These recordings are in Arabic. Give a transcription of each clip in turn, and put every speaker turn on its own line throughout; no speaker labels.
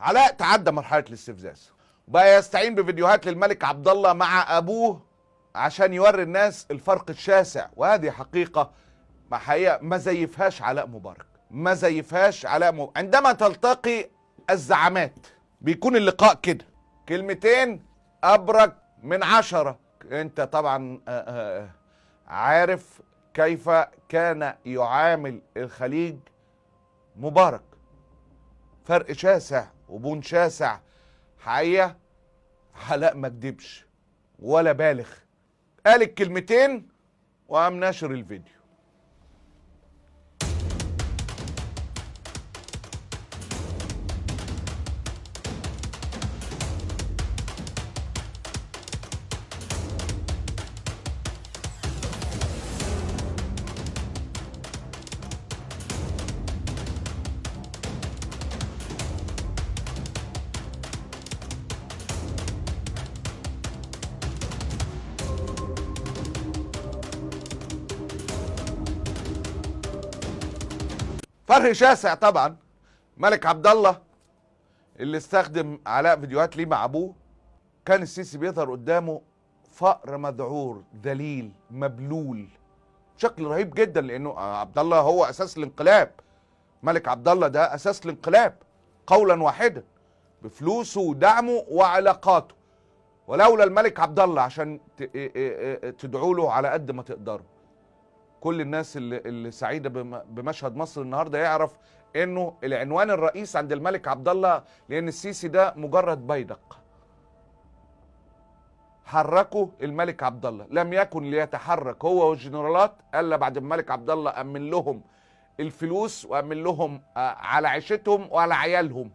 علاء تعدى مرحله الاستفزاز وبقى يستعين بفيديوهات للملك عبد الله مع ابوه عشان يوري الناس الفرق الشاسع وهذه حقيقه ما حقيقه ما زيفهاش علاء مبارك ما زيفهاش علاء مبارك عندما تلتقي الزعامات بيكون اللقاء كده كلمتين ابرك من عشره انت طبعا آه، آه، آه، عارف كيف كان يعامل الخليج مبارك فرق شاسع وبون شاسع حقيقه علاء ما كدبش ولا بالغ قال الكلمتين وقام نشر الفيديو فرق شاسع طبعا ملك عبد الله اللي استخدم علاء فيديوهات ليه مع ابوه كان السيسي بيظهر قدامه فقر مذعور دليل مبلول شكل رهيب جدا لانه عبد الله هو اساس الانقلاب ملك عبد الله ده اساس الانقلاب قولا واحدا بفلوسه ودعمه وعلاقاته ولولا الملك عبد الله عشان تدعوا له على قد ما تقدروا كل الناس اللي, اللي سعيده بمشهد مصر النهارده يعرف انه العنوان الرئيس عند الملك عبد الله لان السيسي ده مجرد بيدق حركه الملك عبد الله لم يكن ليتحرك هو والجنرالات الا بعد الملك عبد الله امن لهم الفلوس وامن لهم آه، على عيشتهم وعلى عيالهم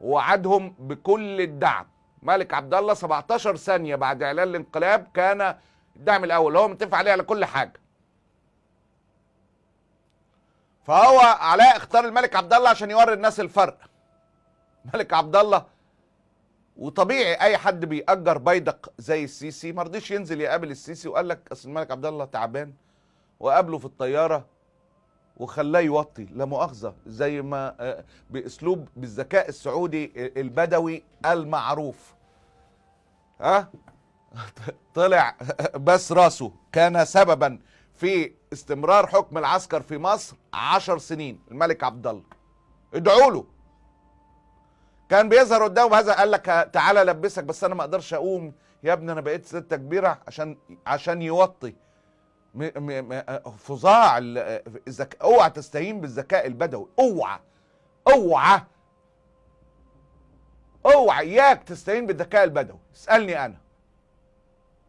ووعدهم بكل الدعم ملك عبد الله 17 ثانيه بعد اعلان الانقلاب كان الدعم الاول هو متفق عليه على كل حاجه فهو علاء اختار الملك عبد الله عشان يوري الناس الفرق الملك عبد الله وطبيعي اي حد بيأجر بيدق زي السيسي ما رضيش ينزل يقابل السيسي وقال لك اصل الملك عبد الله تعبان وقابله في الطياره وخلاه يوطي لا مؤاخذه زي ما آه، باسلوب بالذكاء السعودي آه، البدوي المعروف ها طلع بس راسه كان سببا في استمرار حكم العسكر في مصر عشر سنين الملك عبد الله ادعوا له كان بيظهر قدامه هذا قال لك تعالى لبسك بس انا ما اقدرش اقوم يا ابني انا بقيت ستة كبيرة عشان عشان يوطي فظاع الذكاء اوعى تستهين بالذكاء البدوي اوعى اوعى اوعى اياك تستهين بالذكاء البدوي اسالني انا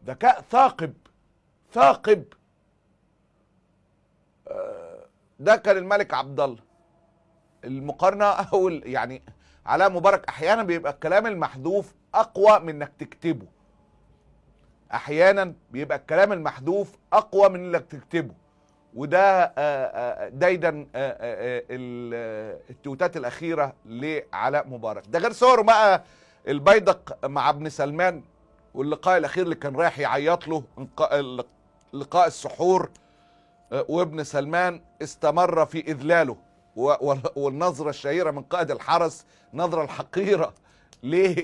ذكاء ثاقب ثاقب ده كان الملك عبد الله المقارنه او يعني علاء مبارك احيانا بيبقى الكلام المحذوف اقوى من انك تكتبه احيانا بيبقى الكلام المحذوف اقوى من انك تكتبه وده آه، آه، آه، دايدا التويتات الاخيره لعلاء مبارك ده غير صوره بقى البيدق مع ابن سلمان واللقاء الاخير اللي كان رايح يعيط له لقاء السحور آه، وابن سلمان استمر في إذلاله والنظرة الشهيرة من قائد الحرس نظرة الحقيرة آه،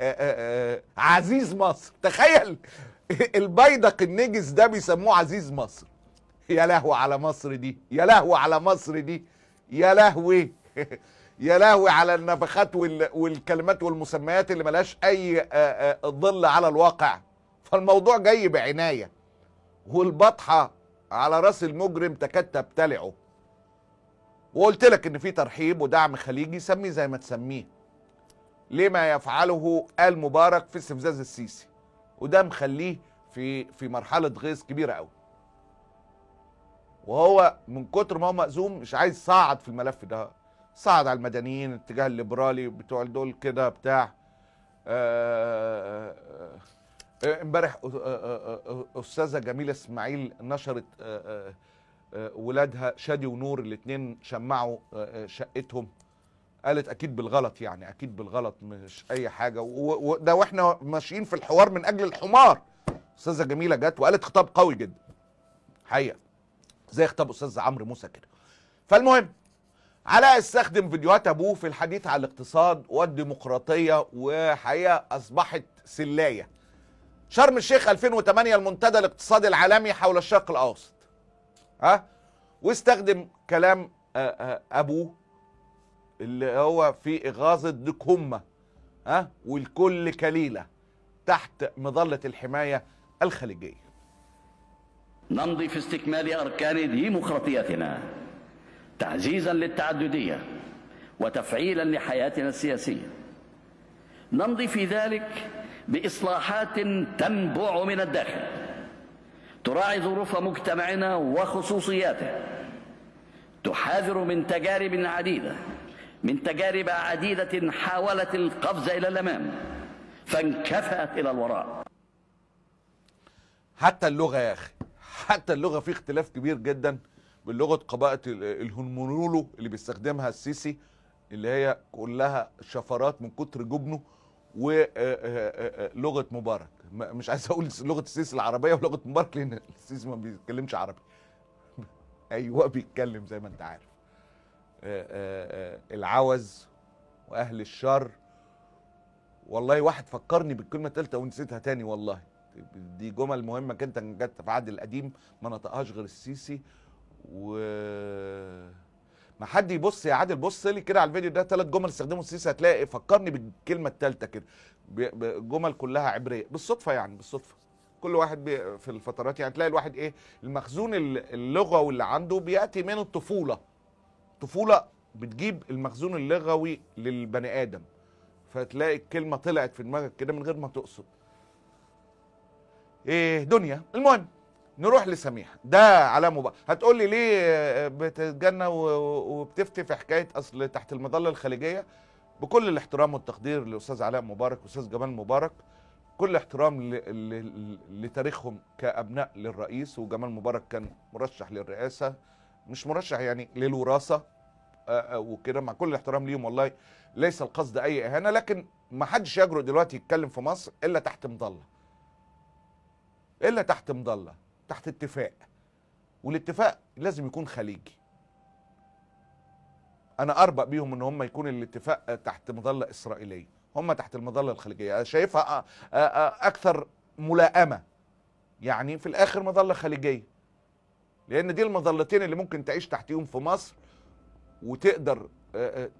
آه، عزيز مصر تخيل البيدق النجس ده بيسموه عزيز مصر يا لهوي على مصر دي يا لهوي على مصر دي يا لهوي يا لهوي على النفخات والكلمات والمسميات اللي ملهاش اي ظل على الواقع فالموضوع جاي بعنايه والبطحه على راس المجرم تكاد تبتلعه وقلت لك ان في ترحيب ودعم خليجي سميه زي ما تسميه لما يفعله آل مبارك في استفزاز السيسي وده مخليه في في مرحله غيظ كبيره قوي وهو من كتر ما هو مأزوم مش عايز صعد في الملف ده صعد على المدنيين الاتجاه الليبرالي بتوع دول كده بتاع آه, آه،, آه، آه، امبارح آه، آه، استاذه جميله اسماعيل نشرت ولادها شادي ونور الاثنين شمعوا شقتهم قالت اكيد بالغلط يعني اكيد بالغلط مش اي حاجه وده واحنا ماشيين في الحوار من اجل الحمار استاذه جميله جت وقالت خطاب قوي جدا حقيقه زي خطاب استاذ عمرو موسى كده فالمهم علاء استخدم فيديوهات ابوه في الحديث عن الاقتصاد والديمقراطيه وحقيقه اصبحت سلايه شرم الشيخ 2008 المنتدى الاقتصادي العالمي حول الشرق الاوسط ها واستخدم كلام آه، آه، ابوه اللي هو في اغاظه دكومة ها والكل كليله تحت مظله الحمايه
الخليجيه نمضي في استكمال اركان ديمقراطيتنا تعزيزا للتعدديه وتفعيلا لحياتنا السياسيه نمضي في ذلك بإصلاحات تنبع من الداخل تراعي ظروف مجتمعنا وخصوصياته تحاذر من تجارب عديدة من تجارب عديدة حاولت القفز إلى الأمام فانكفأت إلى الوراء
حتى اللغة يا أخي حتى اللغة في اختلاف كبير جدا باللغة قبائل الهنمونولو اللي بيستخدمها السيسي اللي هي كلها شفرات من كتر جبنه ولغه آه، آه، آه، مبارك مش عايز اقول لغه السيسي العربيه ولغه مبارك لان السيسي ما بيتكلمش عربي ايوه بيتكلم زي ما انت عارف العوز واهل الشر والله واحد فكرني بالكلمه الثالثه ونسيتها تاني والله دي جمل مهمه جدا جت في عهد القديم ما نطقهاش غير السيسي و ما حد يبص يا عادل بص لي كده على الفيديو ده ثلاث جمل استخدمه السيسي هتلاقي فكرني بالكلمه الثالثه كده جمل كلها عبريه بالصدفه يعني بالصدفه كل واحد في الفترات يعني تلاقي الواحد ايه المخزون اللغوي اللي عنده بياتي من الطفوله طفوله بتجيب المخزون اللغوي للبني ادم فتلاقي الكلمه طلعت في دماغك كده من غير ما تقصد ايه دنيا المهم نروح لسميحه ده على مبا هتقول لي ليه آه، بتتجنى وبتفتي في حكايه اصل تحت المظله الخليجيه بكل الاحترام والتقدير لاستاذ علاء مبارك واستاذ جمال مبارك كل احترام لتاريخهم كابناء للرئيس وجمال مبارك كان مرشح للرئاسه مش مرشح يعني للوراثه آه، آه، وكده مع كل الاحترام ليهم والله ليس القصد اي اهانه لكن ما حدش يجرؤ دلوقتي يتكلم في مصر الا تحت مظله الا تحت مظله تحت اتفاق والاتفاق لازم يكون خليجي انا اربق بيهم ان هم يكون الاتفاق تحت مظله اسرائيليه هم تحت المظله الخليجيه انا شايفها آه، آه، آه، اكثر ملائمه يعني في الاخر مظله خليجيه لان دي المظلتين اللي ممكن تعيش تحتيهم في مصر وتقدر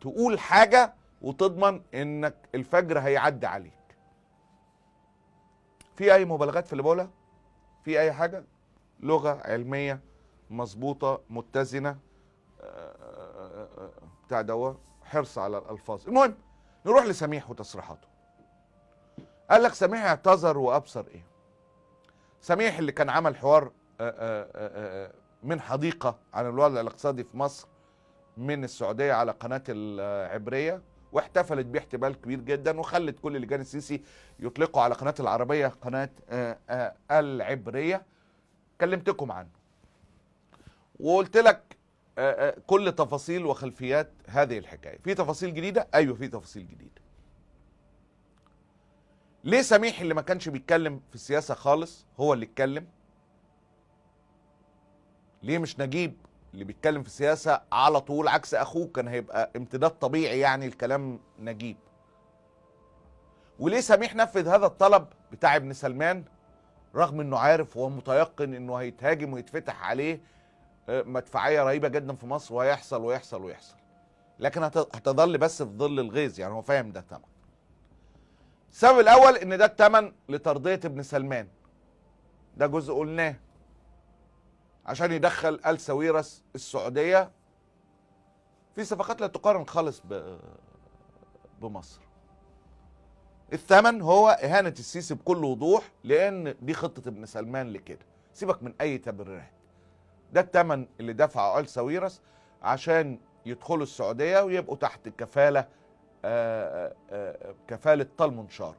تقول حاجه وتضمن انك الفجر هيعدي عليك في اي مبالغات في اللي بقولها في اي حاجه لغه علميه مظبوطه متزنه آه، آه، آه، بتاع دوا حرص على الالفاظ المهم نروح لسميح وتصريحاته قال لك سميح اعتذر وابصر ايه سميح اللي كان عمل حوار من حديقه عن الوضع الاقتصادي في مصر من السعوديه على قناه العبريه واحتفلت بيه احتفال كبير جدا وخلت كل لجان السيسي يطلقوا على قناه العربيه قناه العبريه كلمتكم عنه وقلت لك آه، آه، كل تفاصيل وخلفيات هذه الحكايه في تفاصيل جديده ايوه في تفاصيل جديده ليه سميح اللي ما كانش بيتكلم في السياسه خالص هو اللي اتكلم ليه مش نجيب اللي بيتكلم في السياسه على طول عكس اخوه كان هيبقى امتداد طبيعي يعني الكلام نجيب وليه سميح نفذ هذا الطلب بتاع ابن سلمان رغم انه عارف متيقن انه هيتهاجم ويتفتح عليه آه، مدفعيه رهيبه جدا في مصر وهيحصل ويحصل ويحصل لكن هتظل بس في ظل الغيظ يعني هو فاهم ده تمام السبب الاول ان ده الثمن لترضيه ابن سلمان ده جزء قلناه عشان يدخل ال ساويرس السعوديه في صفقات لا تقارن خالص بمصر الثمن هو إهانة السيسي بكل وضوح لأن دي خطة ابن سلمان لكده سيبك من أي تبريرات ده الثمن اللي دفعه آل ساويرس عشان يدخلوا السعودية ويبقوا تحت كفالة آآ آه، آآ آه، آه، كفالة طال منشار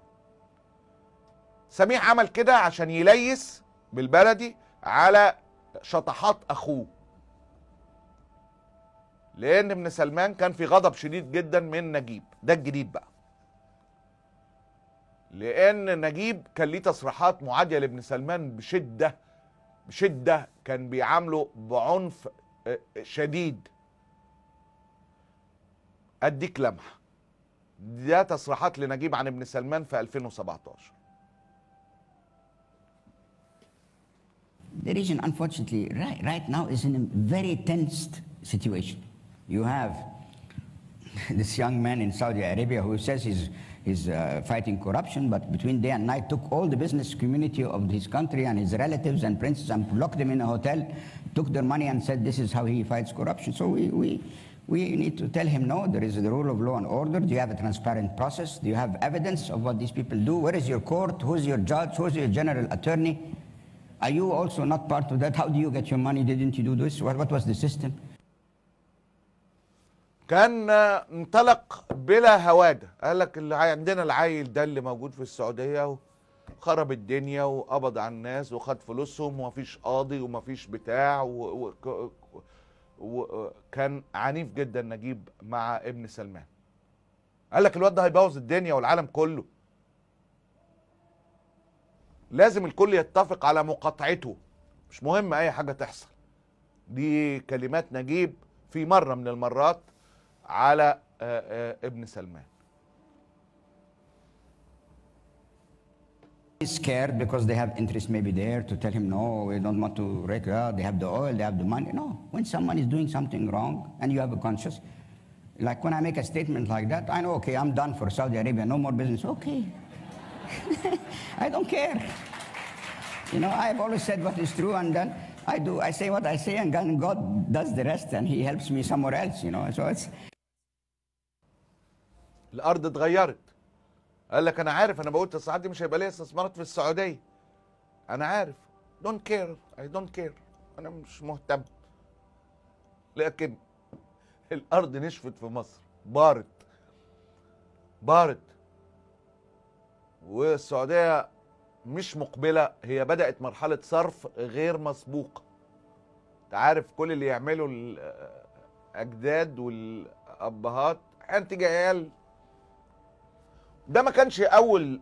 سميح عمل كده عشان يليس بالبلدي على شطحات أخوه لأن ابن سلمان كان في غضب شديد جدا من نجيب ده الجديد بقى لان نجيب كان ليه تصريحات معاديه لابن سلمان بشده بشده كان بيعامله بعنف شديد اديك لمحه ده تصريحات لنجيب عن ابن سلمان في 2017
The region, unfortunately, right, right now is in a very tense situation. You have this young man in Saudi Arabia who says he's He's uh, fighting corruption, but between day and night took all the business community of his country and his relatives and princes and locked them in a hotel, took their money and said this is how he fights corruption. So we, we, we need to tell him, no, there is the rule of law and order. Do you have a transparent process? Do you have evidence of what these people do? Where is your court? Who's your judge? Who's your general attorney? Are you also not part of that? How do you get your money? Didn't you do this? What, what was the system? كان انطلق بلا هواده
قال لك اللي عندنا العيل ده اللي موجود في السعوديه خرب الدنيا وقبض على الناس وخد فلوسهم ومفيش قاضي ومفيش بتاع وكان و... و... عنيف جدا نجيب مع ابن سلمان قال لك الواد ده هيبوظ الدنيا والعالم كله لازم الكل يتفق على مقاطعته مش مهم اي حاجه تحصل دي كلمات نجيب في مره من المرات على ابن سلمان
He's scared because they have interest maybe there to tell him, no, we don't want to wreck, uh, they have the oil, they have the money. No, when someone is doing something wrong and you have a conscience, like when I make a statement like that, I know, okay, I'm done for Saudi Arabia, no more business, okay. I don't care. You know, I've always said what is true and then I do, I say what I say and then God does the rest and he helps me somewhere else, you know, so it's, الارض
اتغيرت قال لك انا عارف انا بقول تصريحات دي مش هيبقى ليا استثمارات في السعوديه انا عارف دونت كير اي دونت كير انا مش مهتم لكن الارض نشفت في مصر بارت بارت والسعوديه مش مقبله هي بدات مرحله صرف غير مسبوقه انت عارف كل اللي يعمله الاجداد والابهات انتج عيال ده ما كانش اول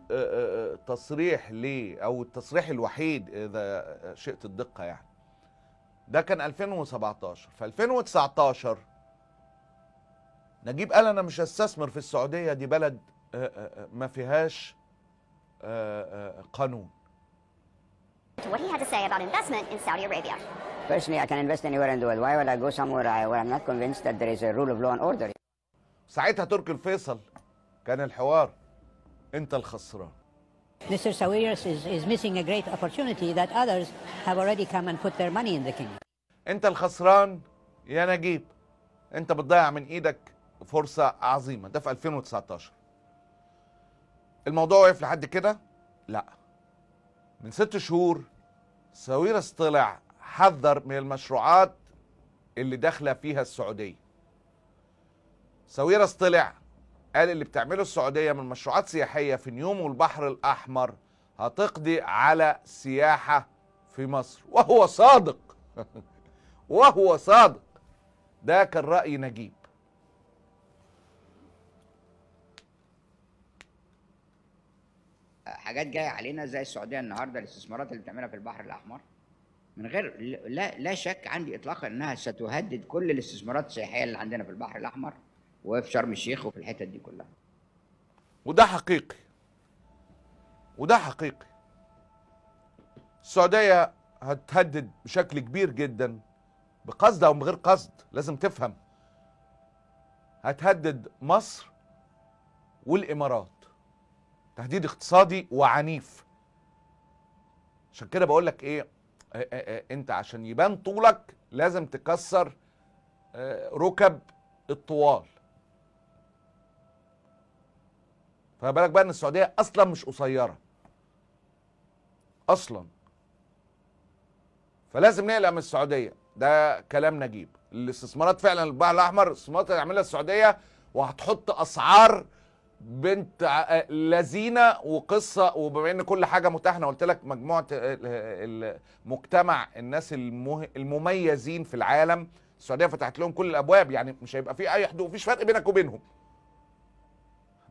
تصريح ليه او التصريح الوحيد اذا شئت الدقه يعني ده كان 2017 في 2019 نجيب قال انا مش هستثمر في السعوديه دي بلد
ما فيهاش
قانون What he had to say about investment in Saudi Arabia.
Personally, I can invest anywhere in the world. Why would I go somewhere where I'm not convinced that there is a rule of law and order? ساعتها تركي الفيصل كان
الحوار انت الخسران
Mr. Sawiris is, is missing a great opportunity that others have already come and put their money in the kingdom.
انت الخسران يا نجيب انت بتضيع من ايدك فرصة عظيمة ده في 2019 الموضوع وقف لحد كده لا من ست شهور ساويرس طلع حذر من المشروعات اللي داخله فيها السعوديه ساويرس طلع قال اللي بتعمله السعوديه من مشروعات سياحيه في نيوم والبحر الاحمر هتقضي على سياحه في مصر وهو صادق وهو صادق ده كان راي نجيب
حاجات جايه علينا زي السعوديه النهارده الاستثمارات اللي بتعملها في البحر الاحمر من غير لا لا شك عندي اطلاقا انها ستهدد كل الاستثمارات السياحيه اللي عندنا في البحر الاحمر وفي شرم الشيخ وفي الحتت دي كلها
وده حقيقي
وده حقيقي
السعوديه هتهدد بشكل كبير جدا بقصد او بغير قصد لازم تفهم هتهدد مصر والامارات تهديد اقتصادي وعنيف عشان كده بقول لك ايه اه اه اه انت عشان يبان طولك لازم تكسر آه، ركب الطوال فما بالك بقى ان السعوديه اصلا مش قصيره اصلا فلازم نقلق من السعوديه ده كلام نجيب الاستثمارات فعلا البحر الاحمر الاستثمارات اللي هتعملها السعوديه وهتحط اسعار بنت آه، لذينه وقصه وبما ان كل حاجه متاحه انا قلت لك مجموعه المجتمع الناس المميزين في العالم السعوديه فتحت لهم كل الابواب يعني مش هيبقى في اي حدود مفيش فرق بينك وبينهم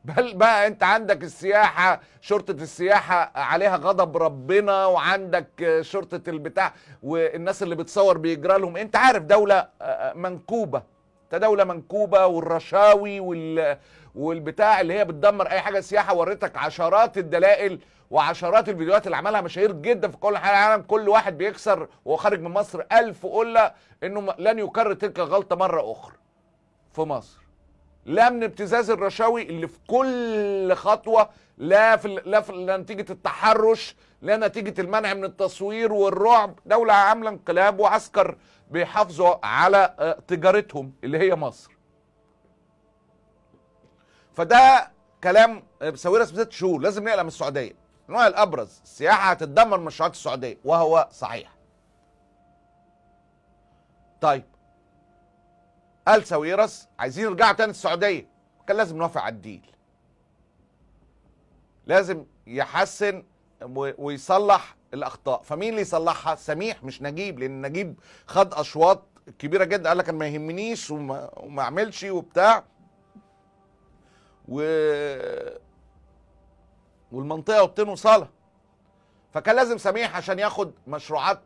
بل بقى انت عندك السياحه شرطه السياحه عليها غضب ربنا وعندك شرطه البتاع والناس اللي بتصور بيجرى لهم انت عارف دوله آه، آه، منكوبه ده دوله منكوبه والرشاوي وال والبتاع اللي هي بتدمر اي حاجه سياحه وريتك عشرات الدلائل وعشرات الفيديوهات اللي عملها مشاهير جدا في كل حال العالم كل واحد بيكسر وهو خارج من مصر ألف قله انه لن يكرر تلك الغلطه مره اخرى في مصر لا من ابتزاز الرشاوي اللي في كل خطوه لا في لا في نتيجه التحرش لا نتيجه المنع من التصوير والرعب دوله عامله انقلاب وعسكر بيحافظوا على آه، تجارتهم اللي هي مصر فده كلام آه، ساويرس ست شهور لازم نقلق من السعوديه النوع الابرز السياحه هتدمر مشروعات السعوديه وهو صحيح طيب قال ساويرس عايزين يرجعوا تاني السعوديه كان لازم نوافق على الديل لازم يحسن ويصلح الاخطاء فمين اللي يصلحها سميح مش نجيب لان نجيب خد اشواط كبيره جدا قال لك انا ما يهمنيش وما, وما اعملش وبتاع و والمنطقه وبتنو فكان لازم سميح عشان ياخد مشروعات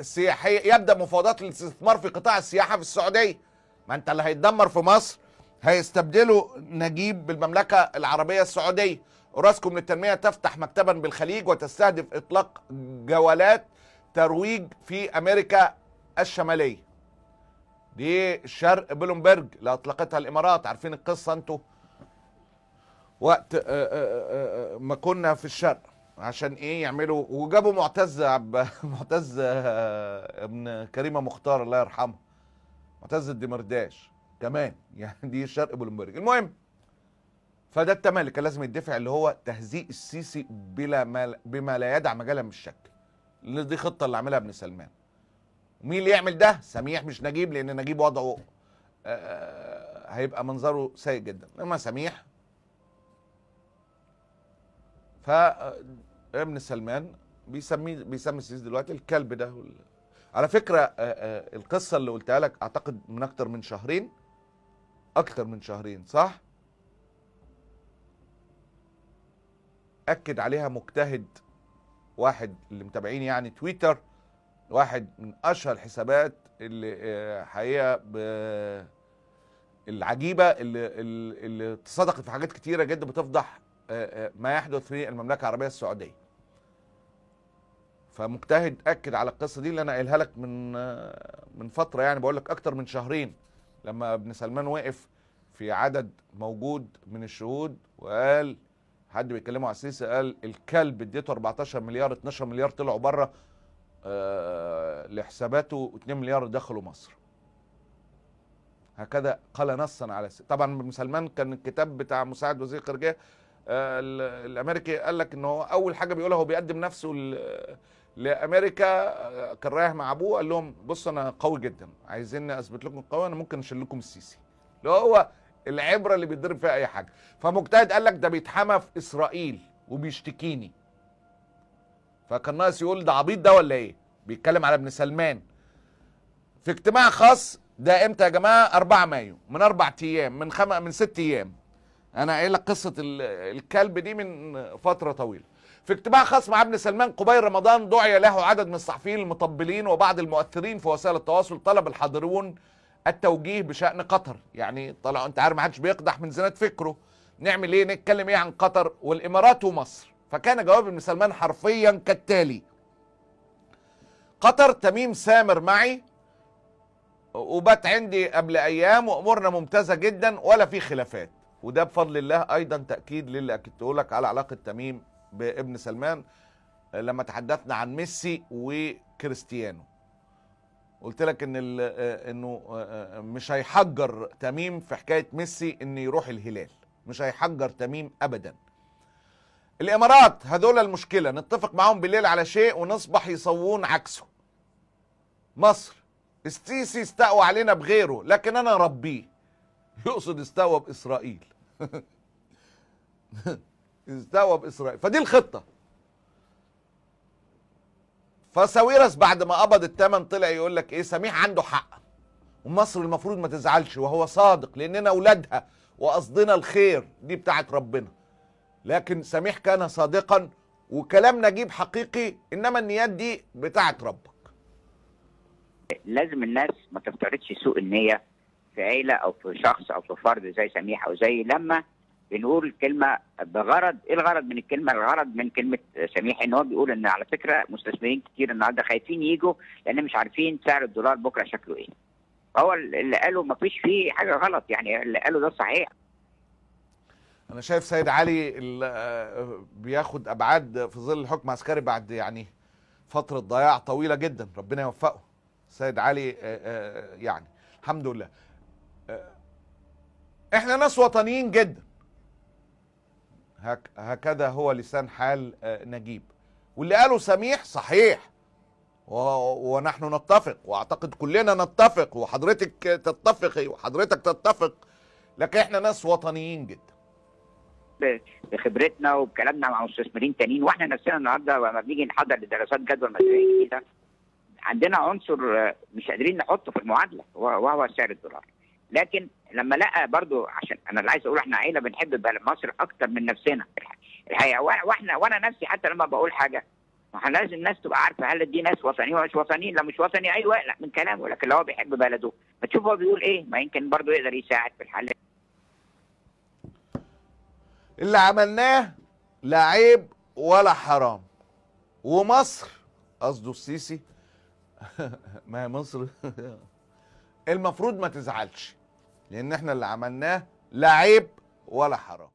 سياحيه يبدا مفاوضات الاستثمار في قطاع السياحه في السعوديه ما انت اللي هيتدمر في مصر هيستبدله نجيب بالمملكه العربيه السعوديه اوراسكوم للتنميه تفتح مكتبا بالخليج وتستهدف اطلاق جولات ترويج في امريكا الشماليه دي شرق بلومبرج اللي اطلقتها الامارات عارفين القصه انتوا وقت آه، آه، آه، ما كنا في الشرق عشان ايه يعملوا وجابوا معتز عب... معتز آه، ابن كريمه مختار الله يرحمه معتز الدمرداش كمان يعني دي شرق بلومبرج المهم فده الثمن اللي كان لازم يدفع اللي هو تهزيء السيسي بلا ما بما لا يدع مجالا من الشك دي خطه اللي عاملها ابن سلمان ومين اللي يعمل ده سميح مش نجيب لان نجيب وضعه آه، هيبقى منظره سيء جدا اما سميح فابن آه، سلمان بيسميه بيسمي السيسي دلوقتي الكلب ده على فكره آه، آه، القصه اللي قلتها لك اعتقد من اكتر من شهرين اكتر من شهرين صح اكد عليها مجتهد واحد اللي متابعين يعني تويتر واحد من اشهر الحسابات اللي حقيقه العجيبه اللي, اللي تصدقت في حاجات كتيره جدا بتفضح آه، آه، ما يحدث في المملكه العربيه السعوديه فمجتهد اكد على القصه دي اللي انا قايلها لك من آه، من فتره يعني بقول لك اكتر من شهرين لما ابن سلمان وقف في عدد موجود من الشهود وقال حد بيتكلموا على السيسي قال الكلب اديته 14 مليار 12 مليار طلعوا بره أه لحساباته 2 مليار دخلوا مصر هكذا قال نصا على السيسي طبعا ابن سلمان كان الكتاب بتاع مساعد وزير الخارجيه آه، الامريكي قال لك ان هو اول حاجه بيقولها هو بيقدم نفسه لامريكا آه، كان رايح مع ابوه قال لهم بص انا قوي جدا عايزيني اثبت لكم قوي انا ممكن اشيل لكم السيسي اللي هو العبره اللي بيتضرب فيها اي حاجه فمجتهد قال لك ده بيتحمى في اسرائيل وبيشتكيني فكان ناقص يقول ده عبيط ده ولا ايه بيتكلم على ابن سلمان في اجتماع خاص ده امتى يا جماعه 4 مايو من اربع ايام من خم... من ست ايام انا قايل لك قصه الكلب دي من فتره طويله في اجتماع خاص مع ابن سلمان قبيل رمضان دعي له عدد من الصحفيين المطبلين وبعض المؤثرين في وسائل التواصل طلب الحاضرون التوجيه بشان قطر يعني طلع انت عارف ما حدش بيقدح من زينات فكره نعمل ايه نتكلم ايه عن قطر والامارات ومصر فكان جواب ابن سلمان حرفيا كالتالي قطر تميم سامر معي وبات عندي قبل ايام وامورنا ممتازه جدا ولا في خلافات وده بفضل الله ايضا تاكيد للي اكدته لك على علاقه تميم بابن سلمان لما تحدثنا عن ميسي وكريستيانو قلت لك ان انه مش هيحجر تميم في حكايه ميسي ان يروح الهلال مش هيحجر تميم ابدا الامارات هذول المشكله نتفق معاهم بالليل على شيء ونصبح يصوون عكسه مصر السيسي استقوى علينا بغيره لكن انا ربيه يقصد استوى باسرائيل استوى باسرائيل فدي الخطه فساويرس بعد ما قبض الثمن طلع يقول لك ايه سميح عنده حق ومصر المفروض ما تزعلش وهو صادق لاننا اولادها وقصدنا الخير دي بتاعت ربنا لكن سميح كان صادقا وكلام نجيب حقيقي انما النيات دي بتاعت ربك
لازم الناس ما تفترضش سوء النيه في عيله او في شخص او في فرد زي سميح او زي لما بنقول كلمه بغرض ايه الغرض من الكلمه؟ الغرض من كلمه سميح ان هو بيقول ان على فكره مستثمرين كتير النهارده خايفين يجوا لان مش عارفين سعر الدولار بكره شكله ايه. هو اللي قاله ما فيش فيه حاجه غلط يعني اللي قاله ده صحيح.
انا شايف سيد علي بياخد ابعاد في ظل الحكم العسكري بعد يعني فتره ضياع طويله جدا ربنا يوفقه. سيد علي آه، آه، يعني الحمد لله احنا ناس وطنيين جدا هك هكذا هو لسان حال آه، نجيب واللي قاله سميح صحيح ونحن نتفق واعتقد كلنا نتفق وحضرتك
تتفقي وحضرتك تتفق لكن احنا ناس وطنيين جدا بخبرتنا وبكلامنا مع مستثمرين تانيين واحنا نفسنا النهارده لما بنيجي نحضر لدراسات جدوى المشاريع الجديده عندنا عنصر آه، مش قادرين نحطه في المعادله وهو سعر الدولار لكن لما لقى برضو عشان انا اللي عايز اقول احنا عيله بنحب مصر اكتر من نفسنا الحقيقه واحنا وانا نفسي حتى لما بقول حاجه ما احنا لازم الناس تبقى عارفه هل دي ناس وطنيين ولا مش وطنيين لو مش وطني ايوه لا من كلامه لكن لو هو بيحب بلده ما تشوف هو بيقول ايه ما يمكن برضه يقدر يساعد في الحل
اللي عملناه لا عيب ولا حرام ومصر قصده السيسي ما هي مصر المفروض ما تزعلش لان احنا اللي عملناه لا عيب ولا حرام